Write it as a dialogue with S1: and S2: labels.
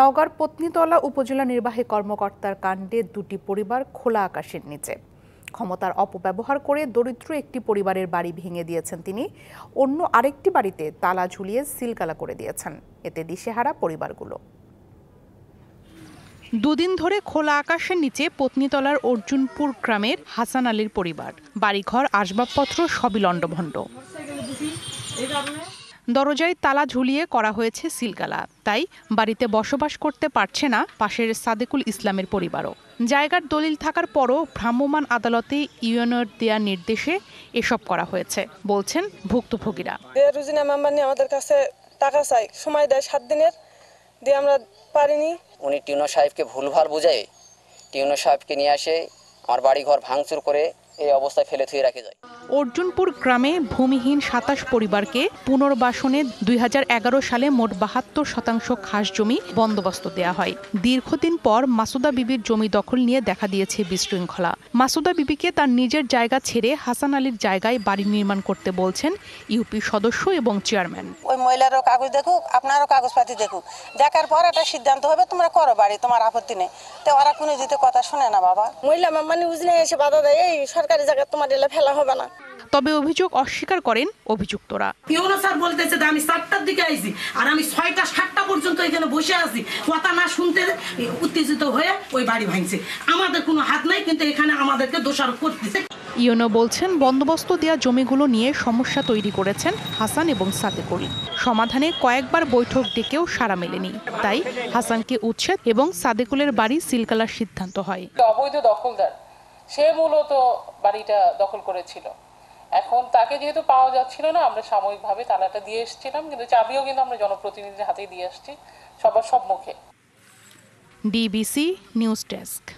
S1: নগর পত্নীতলা উপজেলা নির্বাহী কর্মকর্তার কাণ্ডে দুটি পরিবার খোলা আকাশের নিচে ক্ষমতার অপব্যবহার করে দরিদ্র একটি পরিবারের বাড়ি ভেঙে দিয়েছেন তিনি অন্য আরেকটি বাড়িতে তালা ঝুলিয়ে সিলকালা করে দিয়েছেন এতে দিশেহারা পরিবারগুলো দুদিন ধরে খোলা আকাশের নিচে পত্নীতলার অর্জুনপুর গ্রামের হাসান আলীর পরিবার বাড়িঘর আসবাবপত্র সবই লণ্ডভণ্ড দরজায় তালা ঝুলিয়ে করা হয়েছে সিলগালা তাই বাড়িতে বসবাস করতে পারছে না পাশের সাদেকুল ইসলামের পরিবারও জায়গার দলিল থাকার পরও ভ্রাম্যমাণ আদালতে ইউএনওর দেয়া নির্দেশে এসব করা হয়েছে বলছেন ভুক্তভোগীরা আমাদের কাছে টাকা চাই সময় দেয় সাত দিনের দিয়ে আমরা পারিনি উনি টিউনো সাহেবকে ভুলভাল বুঝে টিউনো সাহেবকে নিয়ে আসে আমার বাড়ি ঘর ভাঙচুর করে এই অবস্থায় ফেলে থুয়ে রাখে যায় অর্জুনপুর গ্রামে ভূমিহীন সাতাশ পরিবারকে পুনর্বাসনে দুই সালে মোট বাহাত্তর শতাংশ খাস জমি বন্দোবস্ত দেয়া হয় দীর্ঘদিন পর মাসুদা বিবির জমি দখল নিয়ে দেখা দিয়েছে বিশৃঙ্খলা মাসুদা বিবিকে তার নিজের জায়গা ছেড়ে হাসান আলীর জায়গায় বাড়ি নির্মাণ করতে বলছেন ইউপি সদস্য এবং চেয়ারম্যান ওই মহিলারও কাগজ দেখুক আপনারও কাগজপাতি দেখুক দেখার পর একটা সিদ্ধান্ত হবে তোমরা করো বাড়ি তোমার আপত্তি নেই তো ওরা কোনো দিতে কথা শুনে না বাবা মহিলা মানে উজনে এসে বাধা দেয় এই সরকারি জায়গা তোমার এলে ফেলা হবে না তবে অভিযোগ অস্বীকার করেন অভিযুক্তরা স্যার বলতেছে যে আমি দিকে আইছি আর আমি ছয়টা সাতটা পর্যন্ত এখানে বসে আছি কথা না শুনতে উত্তেজিত হয়ে ওই বাড়ি ভাঙছে আমাদের কোনো হাত নাই কিন্তু এখানে আমাদেরকে দোষারোপ করতেছে ইউনো বলছেন বন্দোবস্ত দেওয়া জমিগুলো নিয়ে সমস্যা তৈরি করেছেন হাসান এবং সাদেকুল সমাধানে কয়েকবার বৈঠক ডেকেও সাড়া মেলেনি তাই হাসানকে উচ্ছেদ এবং সাদেকুলের বাড়ি সিলকালার সিদ্ধান্ত হয় অবৈধ দখলদার সে মূলত বাড়িটা দখল করেছিল এখন তাকে যেহেতু পাওয়া যাচ্ছিল না আমরা সাময়িকভাবে তালাটা দিয়ে এসেছিলাম কিন্তু চাবিও কিন্তু আমরা জনপ্রতিনিধির হাতে দিয়ে আসছি সবার সব মুখে ডিবিসি নিউজ ডেস্ক